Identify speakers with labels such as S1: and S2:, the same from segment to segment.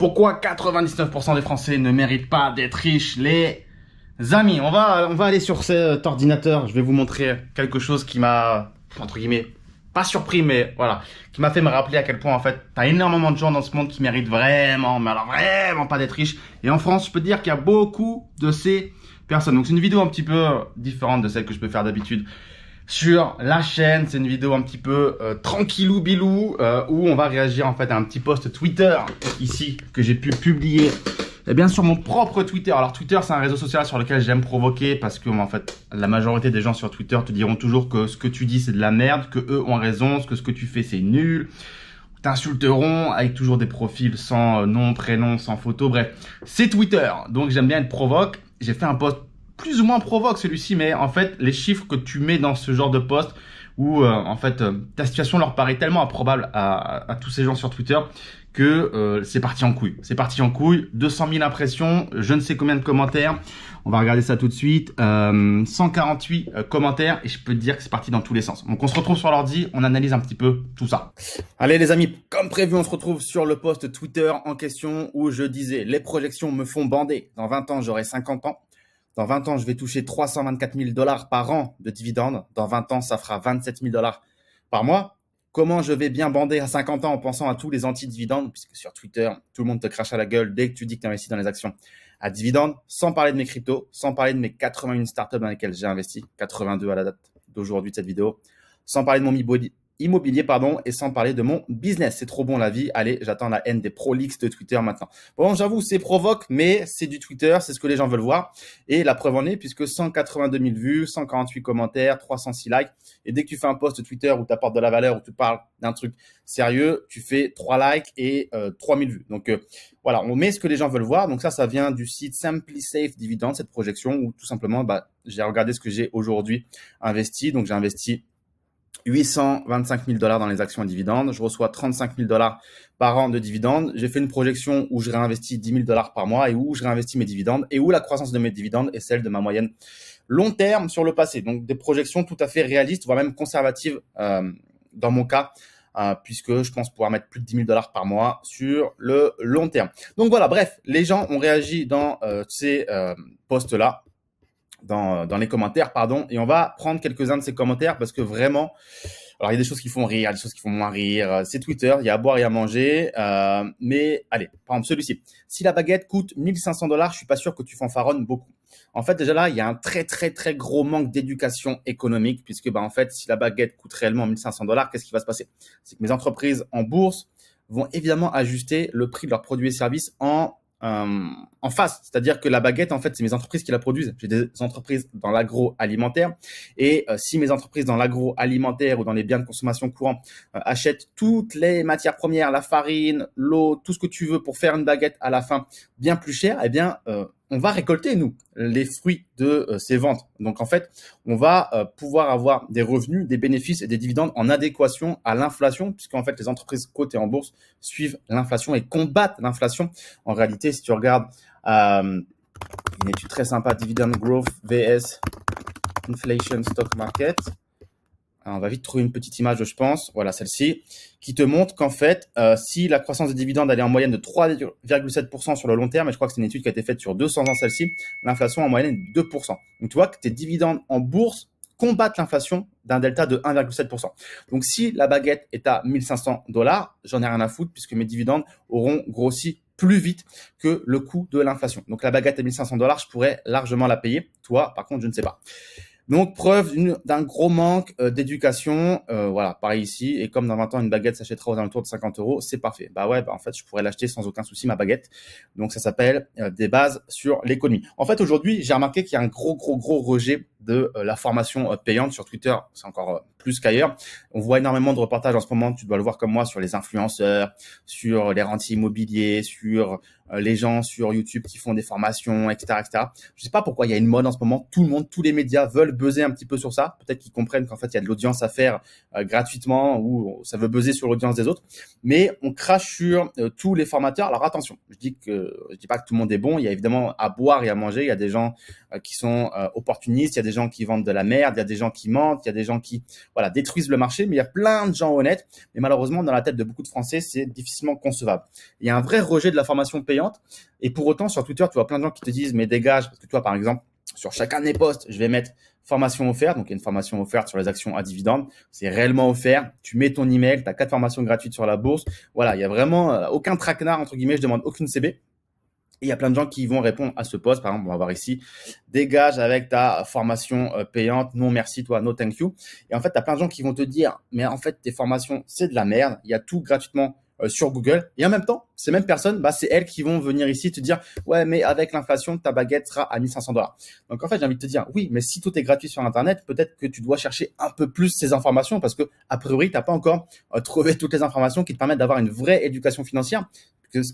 S1: Pourquoi 99% des Français ne méritent pas d'être riches, les amis On va, on va aller sur cet ordinateur. Je vais vous montrer quelque chose qui m'a, entre guillemets, pas surpris, mais voilà, qui m'a fait me rappeler à quel point, en fait, t'as énormément de gens dans ce monde qui méritent vraiment, mais alors vraiment pas d'être riches. Et en France, je peux dire qu'il y a beaucoup de ces personnes. Donc c'est une vidéo un petit peu différente de celle que je peux faire d'habitude sur la chaîne. C'est une vidéo un petit peu euh, tranquillou bilou euh, où on va réagir en fait à un petit post Twitter ici que j'ai pu publier. Eh bien sur mon propre Twitter. Alors Twitter, c'est un réseau social sur lequel j'aime provoquer parce que en fait, la majorité des gens sur Twitter te diront toujours que ce que tu dis c'est de la merde, que eux ont raison, que ce que tu fais c'est nul t'insulteront avec toujours des profils sans euh, nom, prénom, sans photo, bref. C'est Twitter, donc j'aime bien être provoque. J'ai fait un post plus ou moins provoque celui-ci, mais en fait, les chiffres que tu mets dans ce genre de poste, où euh, en fait euh, ta situation leur paraît tellement improbable à, tous ces gens sur Twitter que euh, c'est parti en couille. C'est parti en couille. 200 000 impressions, je ne sais combien de commentaires. On va regarder ça tout de suite. 148 commentaires et je peux te dire que c'est parti dans tous les sens. Donc on se retrouve sur l'ordi, on analyse un petit peu tout ça. Allez les amis, comme prévu, on se retrouve sur le post Twitter en question où je disais les projections me font bander. Dans 20 ans, j'aurai 50 ans. Dans 20 ans, je vais toucher 324 000 dollars par an de dividendes. Dans 20 ans, ça fera 27 000 dollars par mois. Comment je vais bien bander à 50 ans en pensant à tous les anti-dividendes, puisque sur Twitter, tout le monde te crache à la gueule dès que tu dis que tu investis dans les actions à dividendes, sans parler de mes cryptos, sans parler de mes 81 startups dans lesquelles j'ai investi, 82 à la date d'aujourd'hui de cette vidéo, sans parler de mon Mi Body, immobilier, pardon, et sans parler de mon business. C'est trop bon la vie. Allez, j'attends la haine des prolix de Twitter maintenant. Bon, j'avoue, c'est provoque, mais c'est du Twitter, c'est ce que les gens veulent voir. Et la preuve en est, puisque 182 000 vues, 148 commentaires, 306 likes. Et dès que tu fais un post Twitter où tu apportes de la valeur, où tu parles d'un truc sérieux, tu fais 3 likes et 3000 euh, vues. Donc euh, voilà, on met ce que les gens veulent voir. Donc ça, ça vient du site Simply Safe Dividend, cette projection où tout simplement, bah, j'ai regardé ce que j'ai aujourd'hui investi. Donc j'ai investi 825 000 dollars dans les actions à dividendes. Je reçois 35 000 dollars par an de dividendes. J'ai fait une projection où je réinvestis 10 000 dollars par mois et où je réinvestis mes dividendes et où la croissance de mes dividendes est celle de ma moyenne long terme sur le passé. Donc des projections tout à fait réalistes, voire même conservatives euh, dans mon cas. Euh, puisque je pense pouvoir mettre plus de 10 000 dollars par mois sur le long terme. Donc voilà, bref, les gens ont réagi dans euh, ces postes là dans, les commentaires, pardon. Et on va prendre quelques-uns de ces commentaires parce que vraiment, alors il y a des choses qui font rire, des choses qui font moins rire. Euh, c'est Twitter, il y a à boire et à manger. Euh, mais allez, par exemple celui-ci. Si la baguette coûte 1500 dollars, je suis pas sûr que tu fanfaronnes beaucoup. En fait, déjà là, il y a un très très très gros manque d'éducation économique puisque bah en fait, si la baguette coûte réellement 1500 dollars, qu'est-ce qui va se passer C'est que mes entreprises en bourse vont évidemment ajuster le prix de leurs produits et services en euh, en face. C'est-à-dire que la baguette, en fait, c'est mes entreprises qui la produisent. J'ai des entreprises dans l'agroalimentaire. Et euh, si mes entreprises dans l'agroalimentaire ou dans les biens de consommation courants euh, achètent toutes les matières premières, la farine, l'eau, tout ce que tu veux pour faire une baguette à la fin bien plus cher, eh bien, on va récolter, nous, les fruits de euh, ces ventes. Donc, en fait, on va euh, pouvoir avoir des revenus, des bénéfices et des dividendes en adéquation à l'inflation, puisqu'en fait, les entreprises cotées en bourse suivent l'inflation et combattent l'inflation. En réalité, si tu regardes euh, une étude très sympa, Dividend Growth VS Inflation Stock Market, Hein, on va vite trouver une petite image, je pense, voilà celle-ci, qui te montre qu'en fait, euh, si la croissance des dividendes allait en moyenne de 3,7% sur le long terme, et je crois que c'est une étude qui a été faite sur 200 ans celle-ci, l'inflation en moyenne est de 2%. Donc tu vois que tes dividendes en bourse combattent l'inflation d'un delta de 1,7%. Donc si la baguette est à 1500 dollars, j'en ai rien à foutre puisque mes dividendes auront grossi plus vite que le coût de l'inflation. Donc la baguette à 1500 dollars, je pourrais largement la payer. Toi, par contre, je ne sais pas. Donc, preuve d'un gros manque euh, d'éducation. Euh, voilà, pareil ici. Et comme dans 20 ans, une baguette s'achètera aux alentours de 50 euros, c'est parfait. Bah ouais, bah en fait, je pourrais l'acheter sans aucun souci, ma baguette. Donc, ça s'appelle euh, des bases sur l'économie. En fait, aujourd'hui, j'ai remarqué qu'il y a un gros, gros, gros rejet de la formation payante sur Twitter. C'est encore plus qu'ailleurs. On voit énormément de reportages en ce moment, tu dois le voir comme moi, sur les influenceurs, sur les rentiers immobiliers, sur euh, les gens sur YouTube qui font des formations, etc., etc. Je sais pas pourquoi il y a une mode en ce moment. Tout le monde, tous les médias veulent buzzer un petit peu sur ça. Peut-être qu'ils comprennent qu'en fait il y a de l'audience à faire euh, gratuitement ou ça veut buzzer sur l'audience des autres. Mais on crache sur euh, tous les formateurs. Alors attention, je dis que je dis pas que tout le monde est bon. Il y a évidemment à boire et à manger. Il y a des gens qui sont opportunistes. Il y a des gens qui vendent de la merde. Il y a des gens qui mentent. Il y a des gens qui voilà détruisent le marché. Mais il y a plein de gens honnêtes. Mais malheureusement dans la tête de beaucoup de Français c'est difficilement concevable. Il y a un vrai rejet de la formation payante et pour autant, sur Twitter, tu vois plein de gens qui te disent, mais dégage, parce que toi, par exemple, sur chacun des postes posts, je vais mettre formation offerte. Donc, il y a une formation offerte sur les actions à dividendes. C'est réellement offert. Tu mets ton email, tu as quatre formations gratuites sur la bourse. Voilà, il y a vraiment euh, aucun traquenard, entre guillemets, je demande aucune CB. Et il y a plein de gens qui vont répondre à ce poste. Par exemple, on va voir ici, dégage avec ta formation euh, payante. Non, merci, toi, no thank you. Et en fait, tu as plein de gens qui vont te dire, mais en fait, tes formations, c'est de la merde. Il y a tout gratuitement euh, sur Google. Et en même temps, ces mêmes personnes, bah, c'est elles qui vont venir ici te dire ouais, mais avec l'inflation, ta baguette sera à 1500 dollars. Donc en fait, j'ai envie de te dire oui, mais si tout est gratuit sur Internet, peut-être que tu dois chercher un peu plus ces informations parce que a priori, t'as pas encore euh, trouvé toutes les informations qui te permettent d'avoir une vraie éducation financière.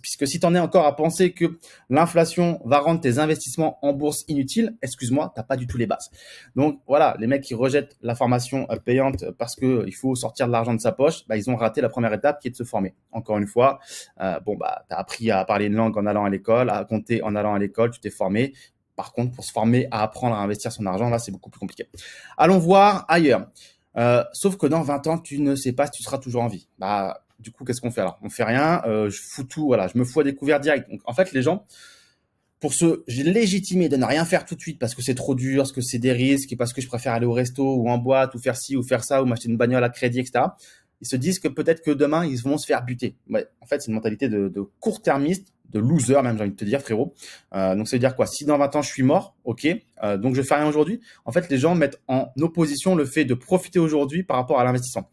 S1: Puisque, si tu en es encore à penser que l'inflation va rendre tes investissements en bourse inutiles, excuse-moi, tu n'as pas du tout les bases. Donc voilà, les mecs qui rejettent la formation euh, payante euh, parce qu'il faut sortir de l'argent de sa poche, bah, ils ont raté la première étape qui est de se former. Encore une fois, bon bah, tu as appris à parler une langue en allant à l'école, à compter en allant à l'école, tu t'es formé. Par contre, pour se former à apprendre à investir son argent, là, c'est beaucoup plus compliqué. Allons voir ailleurs. Euh, sauf que dans 20 ans, tu ne sais pas si tu seras toujours en vie. Bah, du coup, qu'est-ce qu'on fait alors On fait rien, euh, je fous tout, voilà, je me fous à découvert direct. Donc, en fait, les gens, pour se légitimer de ne rien faire tout de suite parce que c'est trop dur, parce que c'est des risques, parce que je préfère aller au resto ou en boîte ou faire ci ou faire ça ou m'acheter une bagnole à crédit, etc ils se disent que peut-être que demain, ils vont se faire buter. en fait, c'est une mentalité de, court-termiste, de loser même, j'ai envie de te dire, frérot. Euh, donc, ça veut dire quoi Si dans 20 ans, je suis mort, ok, euh, donc je fais rien aujourd'hui. En fait, les gens mettent en opposition le fait de profiter aujourd'hui par rapport à l'investissement.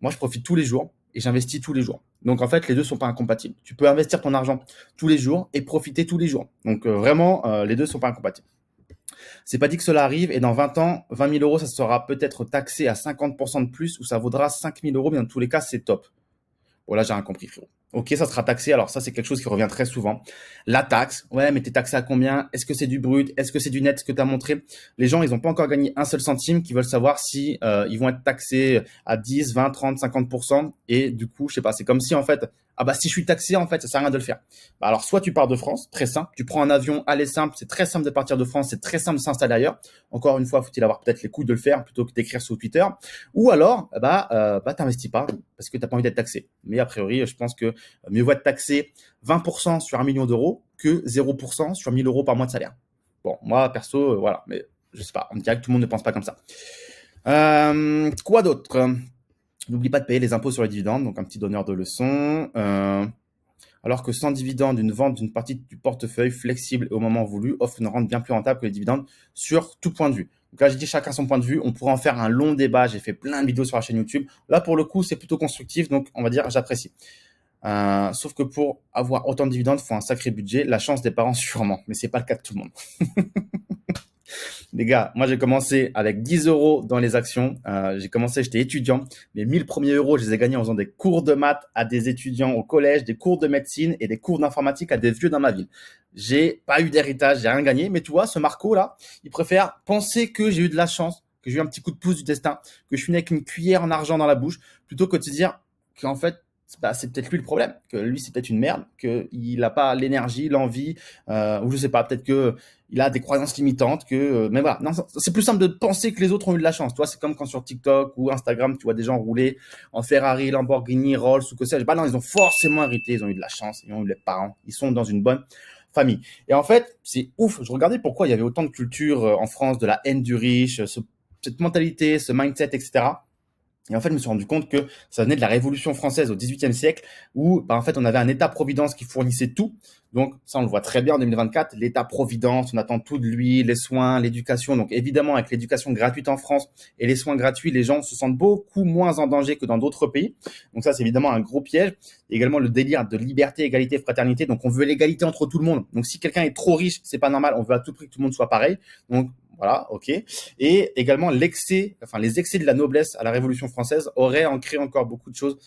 S1: Moi, je profite tous les jours et j'investis tous les jours. Donc en fait, les deux sont pas incompatibles. Tu peux investir ton argent tous les jours et profiter tous les jours. Donc euh, vraiment, les deux ne sont pas incompatibles. C'est pas dit que cela arrive et dans 20 ans, 20 000 euros, ça sera peut-être taxé à 50% de plus ou ça vaudra 5 000 euros, mais dans tous les cas, c'est top. Voilà, j'ai rien compris, frérot. Ok, ça sera taxé. Alors ça, c'est quelque chose qui revient très souvent. La taxe, ouais, mais t'es taxé à combien Est-ce que c'est du brut Est-ce que c'est du net ce que t'as montré Les gens, ils n'ont pas encore gagné un seul centime, qui veulent savoir si euh, ils vont être taxés à 10, 20, 30, 50 et du coup, je sais pas. C'est comme si en fait, ah bah si je suis taxé en fait ça sert à rien de le faire. Bah, alors soit tu pars de France, très simple, tu prends un avion, aller simple, c'est très simple de partir de France, c'est très simple de s'installer ailleurs. Encore une fois, faut-il avoir peut-être les couilles de le faire plutôt que d'écrire sur Twitter. Ou alors eh bah euh, bah t'investis pas parce que t'as pas envie d'être taxé. Mais a priori, je pense que mieux vaut être taxé 20% sur un million d'euros que 0% sur 1000 euros par mois de salaire. Bon, moi perso, euh, voilà, mais je sais pas, on dirait que tout le monde ne pense pas comme ça. Euh, quoi d'autre N'oublie pas de payer les impôts sur les dividendes, donc un petit donneur de leçons. Euh, alors que sans dividendes, une vente d'une partie du portefeuille flexible au moment voulu offre une rente bien plus rentable que les dividendes sur tout point de vue. Donc là, j'ai dit chacun son point de vue. On pourrait en faire un long débat. J'ai fait plein de vidéos sur la chaîne YouTube. Là, pour le coup, c'est plutôt constructif. Donc, on va dire, j'apprécie. Euh, sauf que pour avoir autant de dividendes, il faut un sacré budget. La chance des parents, sûrement. Mais ce n'est pas le cas de tout le monde. Les gars, moi j'ai commencé avec 10 euros dans les actions. Euh, j'ai commencé, j'étais étudiant. Mes 1000 premiers euros, je les ai gagnés en faisant des cours de maths à des étudiants au collège, des cours de médecine et des cours d'informatique à des vieux dans ma ville. J'ai pas eu d'héritage, j'ai rien gagné. Mais tu vois, ce Marco là, il préfère penser que j'ai eu de la chance, que j'ai eu un petit coup de pouce du destin, que je suis né avec une cuillère en argent dans la bouche, plutôt que de se dire qu'en fait bah, c'est peut-être lui le problème, que lui c'est peut-être une merde, qu'il n'a pas l'énergie, l'envie, euh, ou je sais pas, peut-être que il a des croyances limitantes, que euh, mais voilà, non, c'est plus simple de penser que les autres ont eu de la chance. vois, c'est comme quand sur TikTok ou Instagram, tu vois des gens rouler en Ferrari, Lamborghini, Rolls ou que sais-je. Bah non, ils ont forcément hérité, ils ont eu de la chance, ils ont eu les parents, ils sont dans une bonne famille. Et en fait, c'est ouf. Je regardais pourquoi il y avait autant de culture euh, en France, de la haine du riche, cette mentalité, ce mindset, etc. Et en fait, je me suis rendu compte que ça venait de la Révolution française au XVIIIe siècle, où bah, en fait on avait un État-providence qui fournissait tout. Donc ça, on le voit très bien en 2024, l'État-providence, on attend tout de lui, les soins, l'éducation. Donc évidemment, avec l'éducation gratuite en France et les soins gratuits, les gens se sentent beaucoup moins en danger que dans d'autres pays. Donc ça, c'est évidemment un gros piège. également le délire de liberté, égalité, fraternité. Donc on veut l'égalité entre tout le monde. Donc si quelqu'un est trop riche, c'est pas normal. On veut à tout prix que tout le monde soit pareil. Donc voilà, ok. Et également l'excès, enfin les excès de la noblesse à la Révolution française auraient ancré encore beaucoup de choses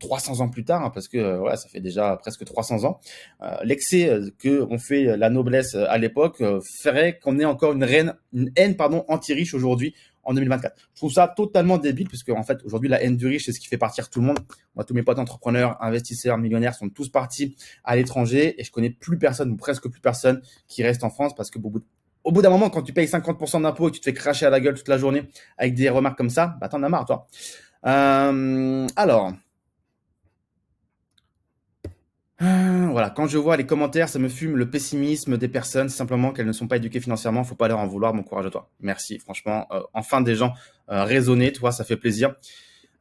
S1: 300 ans plus tard, hein, parce que euh, ça fait déjà presque 300 ans, euh, l'excès euh, que on fait la noblesse à l'époque ferait qu'on ait encore une, reine, une haine pardon anti-riche aujourd'hui en 2024. Je trouve ça totalement débile, puisque en fait aujourd'hui la haine du riche c'est ce qui fait partir tout le monde. Moi, tous mes potes entrepreneurs, investisseurs, millionnaires sont tous partis à l'étranger et je connais plus personne ou presque plus personne qui reste en France parce que beaucoup de au bout d'un moment, quand tu payes 50% d'impôts et que tu te fais cracher à la gueule toute la journée avec des remarques comme ça, bah t'en as marre, toi. Euh, alors. Euh, voilà, quand je vois les commentaires, ça me fume le pessimisme des personnes, simplement qu'elles ne sont pas éduquées financièrement, faut pas leur en vouloir, bon courage à toi. Merci, franchement, euh, enfin des gens raisonnés, toi, ça fait plaisir.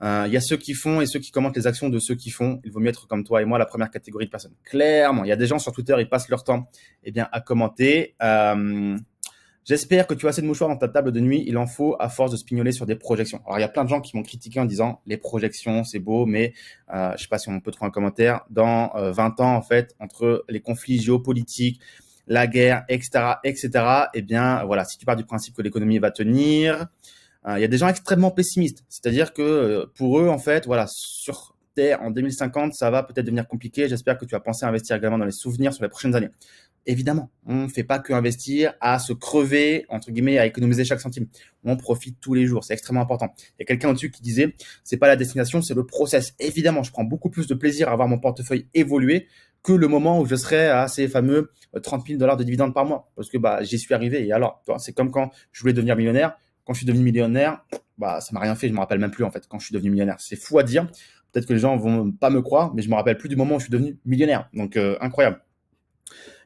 S1: Il y a ceux qui font et ceux qui commentent les actions de ceux qui font. Il vaut mieux être comme toi et moi, la première catégorie de personnes. Clairement, il y a des gens sur Twitter, ils passent leur temps et eh bien, à commenter. J'espère que tu as assez de mouchoirs dans ta table de nuit. Il en faut à force de spignoler sur des projections. Alors, il y a plein de gens qui m'ont critiqué en disant les projections, c'est beau, mais je euh, je sais pas si on peut trouver un commentaire. Dans 20 euh, ans, en fait, entre les conflits géopolitiques, la guerre, etc., etc., eh bien, voilà, si tu pars du principe que l'économie va tenir, euh, il y a des gens extrêmement pessimistes. C'est-à-dire que pour eux, en fait, voilà, sur Terre, en 2050, ça va peut-être devenir compliqué. J'espère que tu as pensé à investir également dans les souvenirs sur les prochaines années. Évidemment, on ne fait pas que investir à se crever, entre guillemets, à économiser chaque centime. On profite tous les jours, c'est extrêmement important. Il y a quelqu'un au-dessus qui disait, c'est pas la destination, c'est le process. Évidemment, je prends beaucoup plus de plaisir à voir mon portefeuille évoluer que le moment où je serais à ces fameux 30 euh, 000 dollars de dividendes par mois. Parce que bah, j'y suis arrivé. Et alors, c'est comme quand je voulais devenir millionnaire. Quand je suis devenu millionnaire, bah, ça m'a rien fait. Je me rappelle même plus, en fait, quand je suis devenu millionnaire. C'est fou à dire. Peut-être que les gens vont pas me croire, mais je me rappelle plus du moment où je suis devenu millionnaire. Donc, euh, incroyable.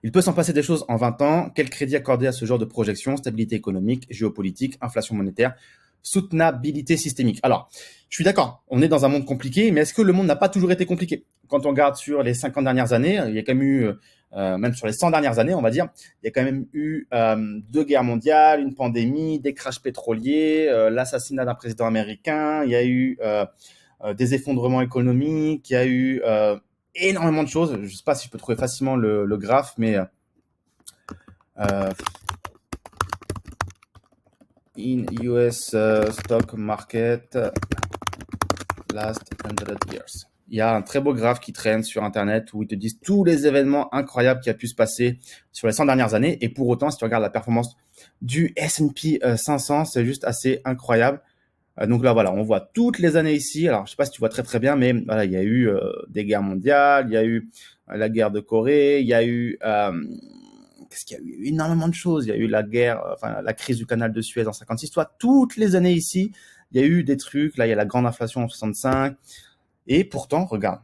S1: Il peut s'en passer des choses en 20 ans. Quel crédit accorder à ce genre de projection Stabilité économique, géopolitique, inflation monétaire, soutenabilité systémique. Alors, je suis d'accord, on est dans un monde compliqué, mais est-ce que le monde n'a pas toujours été compliqué Quand on regarde sur les 50 dernières années, il y a quand même eu, euh, même sur les 100 dernières années, on va dire, il y a quand même eu euh, deux guerres mondiales, une pandémie, des crashs pétroliers, euh, l'assassinat d'un président américain, il y a eu des effondrements économiques, il y a eu énormément de choses. Je ne sais pas si je peux trouver facilement le, graphe, mais euh, euh, in US euh, stock market last 100 years. Il y a un très beau graphe qui traîne sur Internet où ils te disent tous les événements incroyables qui a pu se passer sur les 100 dernières années. Et pour autant, si tu regardes la performance du S&P 500, c'est juste assez incroyable. Euh, donc là, voilà, on voit toutes les années ici. Alors, je sais pas si tu vois très très bien, mais voilà, il y a eu euh, des guerres mondiales, il y a eu euh, la guerre de Corée, il y a eu qu'est-ce qu'il y a eu énormément de choses. Il y a eu la guerre, enfin la crise du canal de Suez en 56. Toi, toutes les années ici, il y a eu des trucs. Là, il y a la grande inflation en 65. Et pourtant, regarde,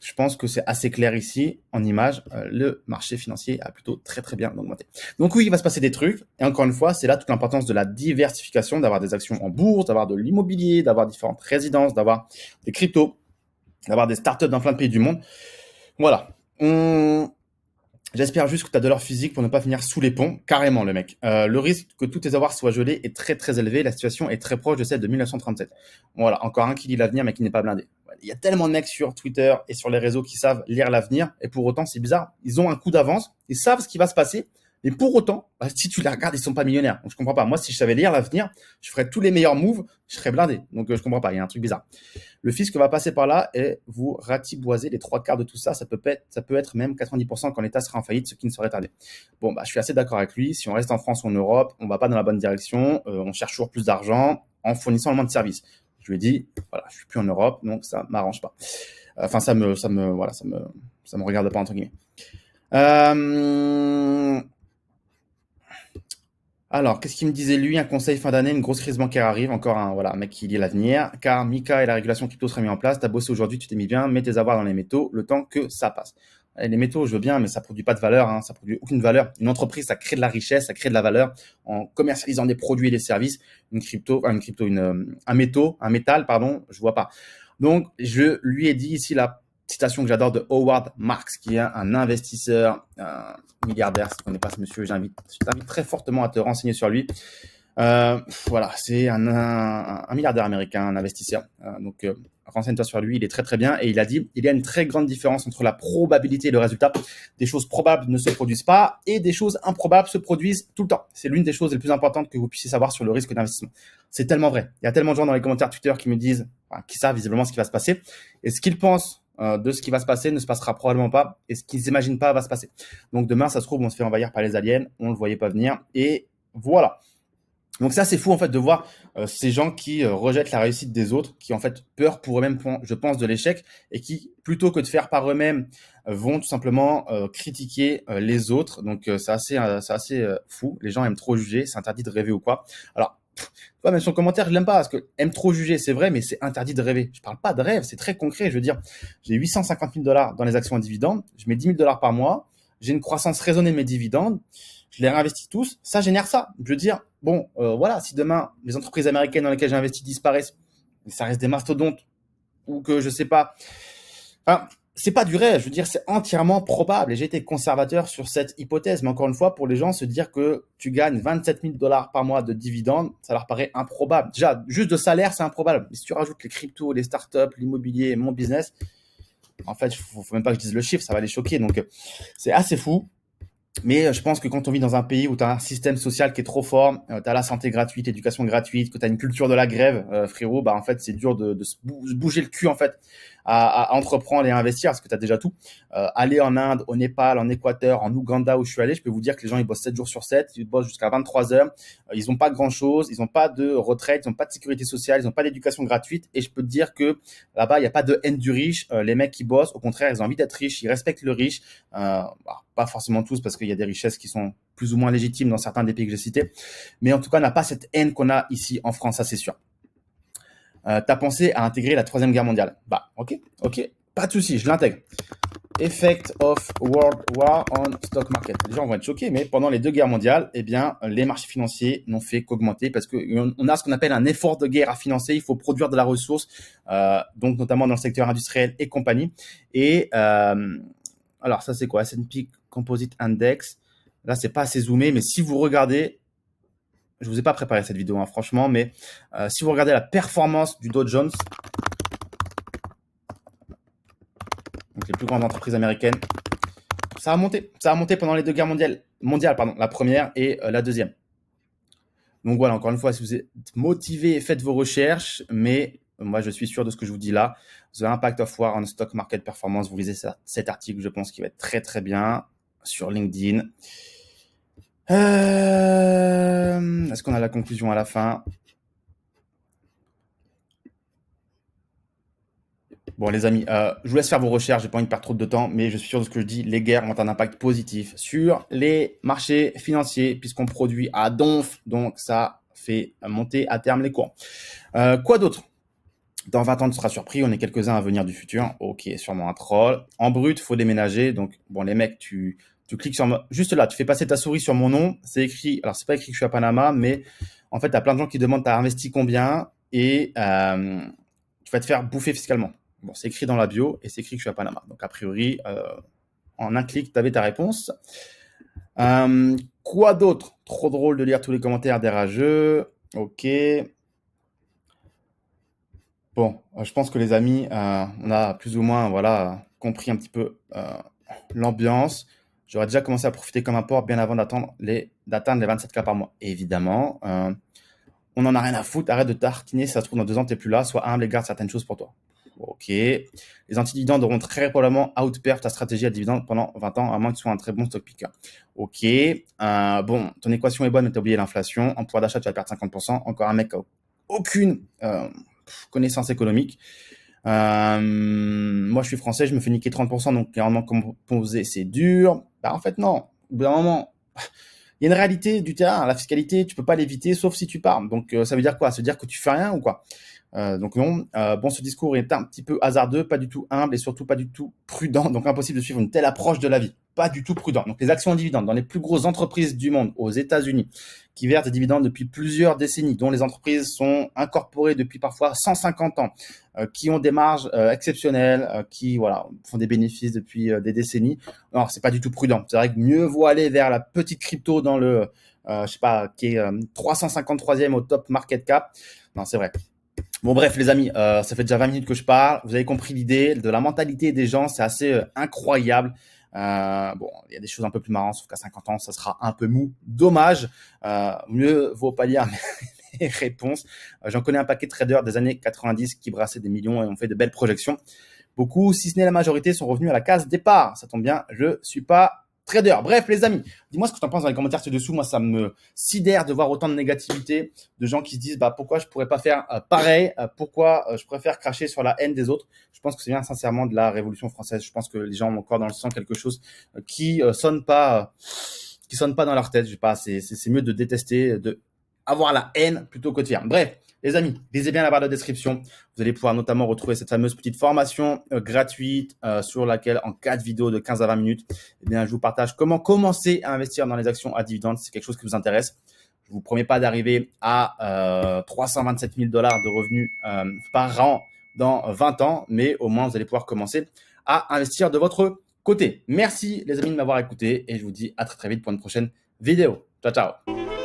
S1: je pense que c'est assez clair ici en image. Euh, le marché financier a plutôt très très bien augmenté. Donc oui, il va se passer des trucs. Et encore une fois, c'est là toute l'importance de la diversification, d'avoir des actions en bourse, d'avoir de l'immobilier, d'avoir différentes résidences, d'avoir des cryptos, d'avoir des startups dans plein de pays du monde. Voilà. J'espère juste que tu as de l'or physique pour ne pas finir sous les ponts, carrément le mec. Euh, le risque que tous tes avoirs soient gelés est très très élevé, la situation est très proche de celle de 1937. Voilà, encore un qui lit l'avenir mais qui n'est pas blindé il y a tellement de mecs sur Twitter et sur les réseaux qui savent lire l'avenir. Et pour autant, c'est bizarre. Ils ont un coup d'avance. Ils savent ce qui va se passer. Mais pour autant, bah, si tu les regardes, ils sont pas millionnaires. Donc je comprends pas. Moi, si je savais lire l'avenir, je ferais tous les meilleurs moves, je serais blindé. Donc euh, je comprends pas. Il y a un truc bizarre. Le fisc va passer par là et vous ratiboiser les trois quarts de tout ça. Ça peut être, ça peut être même 90% quand l'État sera en faillite, ce qui ne serait tardé. Bon, bah, je suis assez d'accord avec lui. Si on reste en France ou en Europe, on va pas dans la bonne direction. Euh, on cherche toujours plus d'argent en fournissant le moins de services je ai dit, voilà, je suis plus en Europe, donc ça m'arrange pas. Enfin, ça me, ça me, voilà, ça me, ça me regarde pas entre guillemets. Euh, alors, qu'est-ce qu'il me disait lui Un conseil fin d'année, une grosse crise bancaire arrive, encore un, voilà, mec qui lit l'avenir, car Mika et la régulation crypto seraient mis en place, t'as bossé aujourd'hui, tu t'es mis bien, mets tes avoirs dans les métaux, le temps que ça passe les métaux, je veux bien, mais ça produit pas de valeur, hein, ça produit aucune valeur. Une entreprise, ça crée de la richesse, ça crée de la valeur en commercialisant des produits et des services. Une crypto, une crypto, une, euh, un métaux, un métal, pardon, je vois pas. Donc, je lui ai dit ici la citation que j'adore de Howard Marks, qui est un investisseur, un milliardaire. Si tu connais pas ce monsieur, j'invite, je t'invite très fortement à te renseigner sur lui. Euh, voilà, c'est un, milliardaire américain, un investisseur. Euh, donc, euh, renseigne-toi sur lui, il est très très bien. Et il a dit, il y a une très grande différence entre la probabilité et le résultat. Des choses probables ne se produisent pas et des choses improbables se produisent tout le temps. C'est l'une des choses les plus importantes que vous puissiez savoir sur le risque d'investissement. C'est tellement vrai. Il y a tellement de gens dans les commentaires Twitter qui me disent, qui savent visiblement ce qui va se passer. Et ce qu'ils pensent de ce qui va se passer ne se passera probablement pas et ce qu'ils n'imaginent pas va se passer. Donc demain, ça se trouve, on se fait envahir par les aliens, on ne le voyait pas venir et voilà. Donc ça, c'est fou en fait de voir euh, ces gens qui euh, rejettent la réussite des autres, qui en fait peur pour eux-mêmes, je pense, de l'échec, et qui plutôt que de faire par eux-mêmes, euh, vont tout simplement critiquer les autres. Donc c'est assez, c'est assez fou. Les gens aiment trop juger, c'est interdit de rêver ou quoi. Alors toi, même son commentaire, je l'aime pas parce que aime trop juger, c'est vrai, mais c'est interdit de rêver. Je parle pas de rêve, c'est très concret. Je veux dire, j'ai 850 000 dollars dans les actions à dividendes, je mets 10 000 dollars par mois, j'ai une croissance raisonnée de mes dividendes je les réinvestis tous, ça génère ça. Je veux dire, bon, euh, voilà, si demain les entreprises américaines dans lesquelles j'ai investi disparaissent, ça reste des mastodontes ou que je sais pas. Enfin, c'est pas du rêve, je veux dire, c'est entièrement probable. Et j'ai été conservateur sur cette hypothèse. Mais encore une fois, pour les gens, se dire que tu gagnes 27 000 dollars par mois de dividendes, ça leur paraît improbable. Déjà, juste de salaire, c'est improbable. Mais si tu rajoutes les cryptos, les startups, l'immobilier, mon business, en fait, ne faut même pas que je dise le chiffre, ça va les choquer. Donc, c'est assez fou. Mais euh, je pense que quand on vit dans un pays où tu as un système social qui est trop fort, euh, t'as la santé gratuite, l'éducation gratuite, que tu as une culture de la grève, euh, frérot, bah en fait c'est dur de, de, se bouger le cul en fait à, entreprendre et à investir parce que tu as déjà tout. Euh, aller en Inde, au Népal, en Équateur, en Ouganda où je suis allé, je peux vous dire que les gens ils bossent 7 jours sur 7, ils bossent jusqu'à 23 heures, euh, ils n'ont pas grand chose, ils n'ont pas de retraite, ils n'ont pas de sécurité sociale, ils n'ont pas d'éducation gratuite et je peux te dire que là-bas il n'y a pas de haine du riche, euh, les mecs qui bossent, au contraire ils ont envie d'être riches, ils respectent le riche, euh, bah, pas forcément tous parce qu'il y a des richesses qui sont plus ou moins légitimes dans certains des pays que j'ai cités, mais en tout cas on n'a pas cette haine qu'on a ici en France, ça c'est sûr. Euh, tu pensé à intégrer la Troisième Guerre mondiale. Bah, ok, ok, pas de souci, je l'intègre. Effect of World War on Stock Market. Les gens vont être choqués, mais pendant les deux guerres mondiales, eh bien, les marchés financiers n'ont fait qu'augmenter parce qu'on a ce qu'on appelle un effort de guerre à financer. Il faut produire de la ressource, euh, donc notamment dans le secteur industriel et compagnie. Et euh, alors, ça, c'est quoi S&P Composite Index. Là, c'est pas assez zoomé, mais si vous regardez, je vous ai pas préparé cette vidéo, hein, franchement, mais euh, si vous regardez la performance du Dow Jones, les plus grandes entreprises américaines, ça a monté. Ça a monté pendant les deux guerres mondiales, pardon, la première et euh, la deuxième. Donc voilà, encore une fois, si vous êtes motivé, faites vos recherches, mais euh, moi, je suis sûr de ce que je vous dis là. The Impact of War on Stock Market Performance, vous lisez cet article, je pense qu'il va être très très bien sur LinkedIn. Euh... Est-ce qu'on a la conclusion à la fin Bon, les amis, euh, je vous laisse faire vos recherches, j'ai pas envie de perdre trop de temps, mais je suis sûr de ce que je dis, les guerres ont un impact positif sur les marchés financiers, puisqu'on produit à donf, donc ça fait monter à terme les cours. Euh, quoi d'autre dans 20 ans, tu seras surpris. On est quelques-uns à venir du futur. Ok, sûrement un troll. En brut, faut déménager. Donc, bon, les mecs, tu tu cliques sur juste là, tu fais passer ta souris sur mon nom. C'est écrit. Alors c'est pas écrit que je suis à Panama, mais en fait, tu as plein de gens qui demandent as investi combien et euh, tu vas te faire bouffer fiscalement. Bon, c'est écrit dans la bio et c'est écrit que je suis à Panama. Donc a priori, euh, en un clic, tu avais ta réponse. Euh, quoi d'autre Trop drôle de lire tous les commentaires des rageux. Ok. Bon, je pense que les amis, on a plus ou moins voilà, compris un petit peu l'ambiance j'aurais déjà commencé à profiter comme un port bien avant d'atteindre les, d'atteindre les 27 k par mois. Évidemment, euh, on n'en a rien à foutre, arrête de tartiner, si ça se trouve dans deux ans, tu n'es plus là, sois humble et garde certaines choses pour toi. Ok. Les antidividendes auront très probablement outperf ta stratégie à dividendes pendant 20 ans, à moins que tu sois un très bon stock picker. Ok. Euh, bon, ton équation est bonne, mais as oublié l'inflation. En pouvoir d'achat, tu vas perdre 50%. Encore un mec qui aucune euh, connaissance économique. Euh, moi, je suis français, je me fais niquer 30%, donc clairement composé, c'est dur. Bah, en fait, non. Au bout d'un moment, il y a une réalité du terrain. La fiscalité, tu peux pas l'éviter, sauf si tu pars. Donc, euh, ça veut dire quoi Ça veut dire que tu fais rien ou quoi euh, donc non, euh, bon, ce discours est un petit peu hasardeux, pas du tout humble et surtout pas du tout prudent. Donc impossible de suivre une telle approche de la vie. Pas du tout prudent. Donc les actions en dividendes dans les plus grosses entreprises du monde, aux États-Unis, qui versent des dividendes depuis plusieurs décennies, dont les entreprises sont incorporées depuis parfois 150 ans, euh, qui ont des marges exceptionnelles, qui voilà font des bénéfices depuis des décennies. Non, c'est pas du tout prudent. C'est vrai que mieux vaut aller vers la petite crypto dans le, je sais pas, qui est 353e au top market cap. Non, c'est vrai. Bon, bref, les amis, euh, ça fait déjà 20 minutes que je parle. Vous avez compris l'idée de la mentalité des gens, c'est assez euh, incroyable. Euh, bon, il y a des choses un peu plus marrantes, sauf qu'à 50 ans, ça sera un peu mou. Dommage. mieux vaut pas lire mes réponses. J'en connais un paquet de traders des années 90 qui brassaient des millions et ont fait de belles projections. Beaucoup, si ce n'est la majorité, sont revenus à la case départ. Ça tombe bien, je suis pas trader. Bref, les amis, dis-moi ce que tu en penses dans les commentaires ci-dessous. Moi, ça me sidère de voir autant de négativité, de gens qui se disent bah, pourquoi je pourrais pas faire euh, pareil, euh, pourquoi euh, je préfère cracher sur la haine des autres. Je pense que c'est bien sincèrement de la Révolution française. Je pense que les gens ont encore dans le sang quelque chose qui sonne pas, qui sonne pas dans leur tête. Je sais pas, c'est mieux de détester, de avoir la haine plutôt que de faire. Bref. Les amis, lisez bien la barre de description. Vous allez pouvoir notamment retrouver cette fameuse petite formation euh, gratuite euh, sur laquelle, en quatre vidéos de 15 à 20 minutes, eh je vous partage comment commencer à investir dans les actions à dividendes. C'est quelque chose qui vous intéresse. Je vous promets pas d'arriver à 327 euh, 000 dollars de revenus par an dans 20 ans, mais au moins vous allez pouvoir commencer à investir de votre côté. Merci les amis de m'avoir écouté et je vous dis à très très vite pour une prochaine vidéo. Ciao ciao